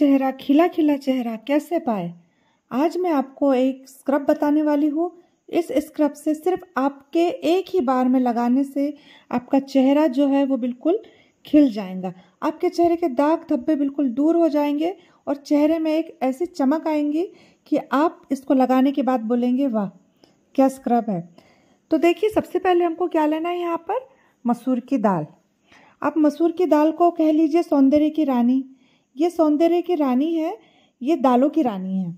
चेहरा खिला खिला चेहरा कैसे पाए आज मैं आपको एक स्क्रब बताने वाली हूँ इस स्क्रब से सिर्फ आपके एक ही बार में लगाने से आपका चेहरा जो है वो बिल्कुल खिल जाएगा आपके चेहरे के दाग धब्बे बिल्कुल दूर हो जाएंगे और चेहरे में एक ऐसी चमक आएंगी कि आप इसको लगाने के बाद बोलेंगे वाह क्या स्क्रब है तो देखिए सबसे पहले हमको क्या लेना है यहाँ पर मसूर की दाल आप मसूर की दाल को कह लीजिए सौंदर्य की रानी ये सौंदर्य की रानी है ये दालों की रानी है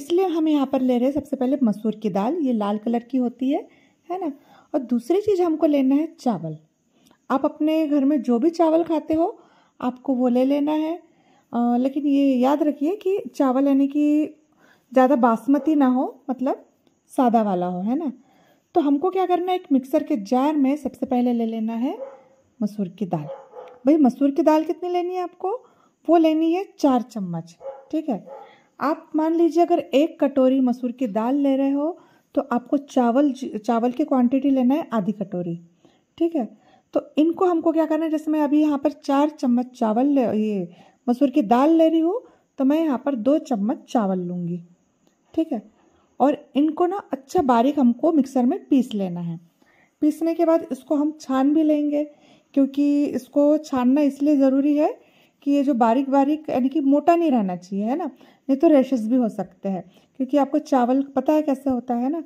इसलिए हम यहाँ पर ले रहे हैं सबसे पहले मसूर की दाल ये लाल कलर की होती है है ना और दूसरी चीज़ हमको लेना है चावल आप अपने घर में जो भी चावल खाते हो आपको वो ले लेना है आ, लेकिन ये याद रखिए कि चावल यानी कि ज़्यादा बासमती ना हो मतलब सादा वाला हो है ना तो हमको क्या करना है एक मिक्सर के जार में सबसे पहले ले लेना है मसूर की दाल भाई मसूर की दाल कितनी लेनी है आपको वो लेनी है चार चम्मच ठीक है आप मान लीजिए अगर एक कटोरी मसूर की दाल ले रहे हो तो आपको चावल चावल की क्वांटिटी लेना है आधी कटोरी ठीक है तो इनको हमको क्या करना है जैसे मैं अभी यहाँ पर चार चम्मच चावल ले ये मसूर की दाल ले रही हूँ तो मैं यहाँ पर दो चम्मच चावल लूँगी ठीक है और इनको ना अच्छा बारीक हमको मिक्सर में पीस लेना है पीसने के बाद इसको हम छान भी लेंगे क्योंकि इसको छानना इसलिए ज़रूरी है कि ये जो बारीक बारीक यानी कि मोटा नहीं रहना चाहिए है ना नहीं तो रेशेस भी हो सकते हैं क्योंकि आपको चावल पता है कैसे होता है ना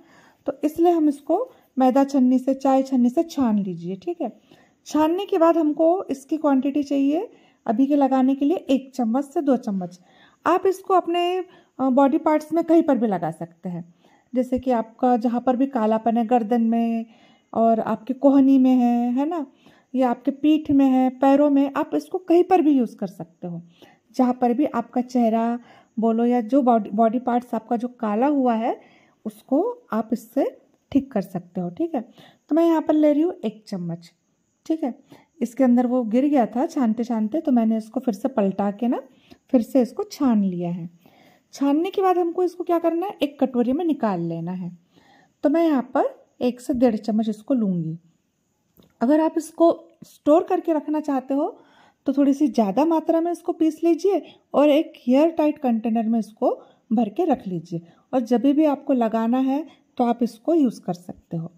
तो इसलिए हम इसको मैदा छन्नी से चाय छन्नी से छान लीजिए ठीक है छानने के बाद हमको इसकी क्वांटिटी चाहिए अभी के लगाने के लिए एक चम्मच से दो चम्मच आप इसको अपने बॉडी पार्ट्स में कहीं पर भी लगा सकते हैं जैसे कि आपका जहाँ पर भी कालापन है गर्दन में और आपके कोहनी में है है ना ये आपके पीठ में है पैरों में आप इसको कहीं पर भी यूज़ कर सकते हो जहाँ पर भी आपका चेहरा बोलो या जो बॉडी बॉडी पार्ट्स आपका जो काला हुआ है उसको आप इससे ठीक कर सकते हो ठीक है तो मैं यहाँ पर ले रही हूँ एक चम्मच ठीक है इसके अंदर वो गिर गया था छानते छानते तो मैंने इसको फिर से पलटा के ना फिर से इसको छान लिया है छानने के बाद हमको इसको क्या करना है एक कटोरी में निकाल लेना है तो मैं यहाँ पर एक से डेढ़ चम्मच इसको लूँगी अगर आप इसको स्टोर करके रखना चाहते हो तो थोड़ी सी ज़्यादा मात्रा में इसको पीस लीजिए और एक हेयर टाइट कंटेनर में इसको भर के रख लीजिए और जब भी आपको लगाना है तो आप इसको यूज़ कर सकते हो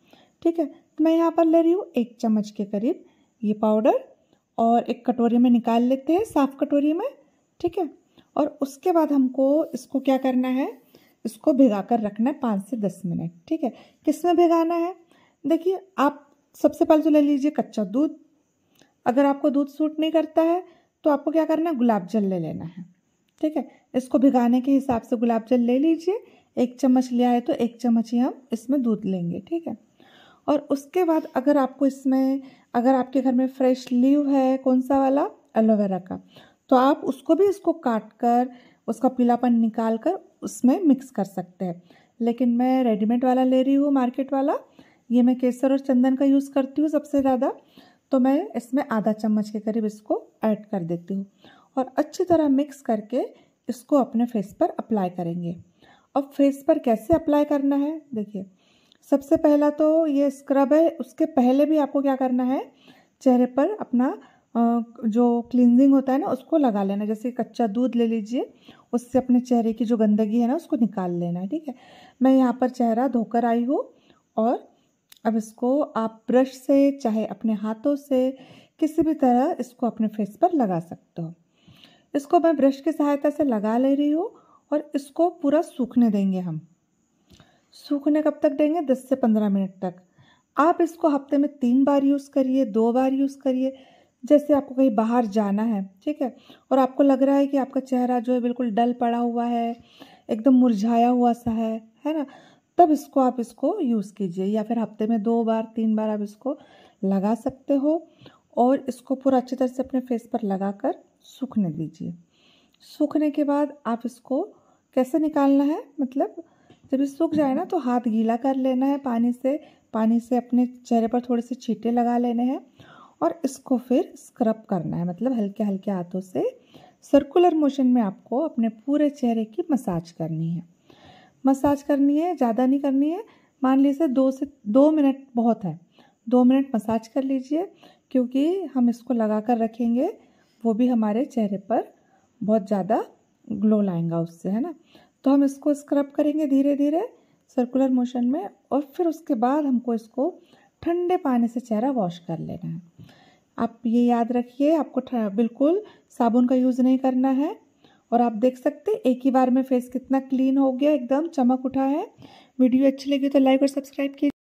ठीक है तो मैं यहाँ पर ले रही हूँ एक चम्मच के करीब ये पाउडर और एक कटोरी में निकाल लेते हैं साफ़ कटोरी में ठीक है और उसके बाद हमको इसको क्या करना है इसको भिगा कर रखना है पाँच से दस मिनट ठीक है किस में भिगाना है देखिए आप सबसे पहले तो ले लीजिए कच्चा दूध अगर आपको दूध सूट नहीं करता है तो आपको क्या करना है गुलाब जल ले लेना है ठीक है इसको भिगाने के हिसाब से गुलाब जल ले लीजिए एक चम्मच लिया है तो एक चम्मच ही हम इसमें दूध लेंगे ठीक है और उसके बाद अगर आपको इसमें अगर आपके घर में फ्रेश लीव है कौन सा वाला एलोवेरा का तो आप उसको भी इसको काट कर उसका पीलापन निकाल कर उसमें मिक्स कर सकते हैं लेकिन मैं रेडीमेड वाला ले रही हूँ मार्केट वाला ये मैं केसर और चंदन का यूज़ करती हूँ सबसे ज़्यादा तो मैं इसमें आधा चम्मच के करीब इसको ऐड कर देती हूँ और अच्छी तरह मिक्स करके इसको अपने फेस पर अप्लाई करेंगे अब फेस पर कैसे अप्लाई करना है देखिए सबसे पहला तो ये स्क्रब है उसके पहले भी आपको क्या करना है चेहरे पर अपना जो क्लिनजिंग होता है ना उसको लगा लेना जैसे कच्चा दूध ले लीजिए उससे अपने चेहरे की जो गंदगी है ना उसको निकाल लेना ठीक है मैं यहाँ पर चेहरा धोकर आई हूँ और अब इसको आप ब्रश से चाहे अपने हाथों से किसी भी तरह इसको अपने फेस पर लगा सकते हो इसको मैं ब्रश की सहायता से लगा ले रही हूँ और इसको पूरा सूखने देंगे हम सूखने कब तक देंगे दस से पंद्रह मिनट तक आप इसको हफ्ते में तीन बार यूज़ करिए दो बार यूज़ करिए जैसे आपको कहीं बाहर जाना है ठीक है और आपको लग रहा है कि आपका चेहरा जो है बिल्कुल डल पड़ा हुआ है एकदम मुरझाया हुआ सा है है ना तब इसको आप इसको यूज़ कीजिए या फिर हफ्ते में दो बार तीन बार आप इसको लगा सकते हो और इसको पूरा अच्छी तरह से अपने फेस पर लगा कर सूखने दीजिए सूखने के बाद आप इसको कैसे निकालना है मतलब जब ये सूख जाए ना तो हाथ गीला कर लेना है पानी से पानी से अपने चेहरे पर थोड़े से छीटे लगा लेने हैं और इसको फिर स्क्रब करना है मतलब हल्के हल्के हाथों से सर्कुलर मोशन में आपको अपने पूरे चेहरे की मसाज करनी है मसाज करनी है ज़्यादा नहीं करनी है मान लीजिए दो से दो मिनट बहुत है दो मिनट मसाज कर लीजिए क्योंकि हम इसको लगा कर रखेंगे वो भी हमारे चेहरे पर बहुत ज़्यादा ग्लो लाएंगा उससे है ना तो हम इसको स्क्रब करेंगे धीरे धीरे सर्कुलर मोशन में और फिर उसके बाद हमको इसको ठंडे पानी से चेहरा वॉश कर लेना है आप ये याद रखिए आपको बिल्कुल साबुन का यूज़ नहीं करना है और आप देख सकते हैं एक ही बार में फेस कितना क्लीन हो गया एकदम चमक उठा है वीडियो अच्छी लगी तो लाइक और सब्सक्राइब कीजिए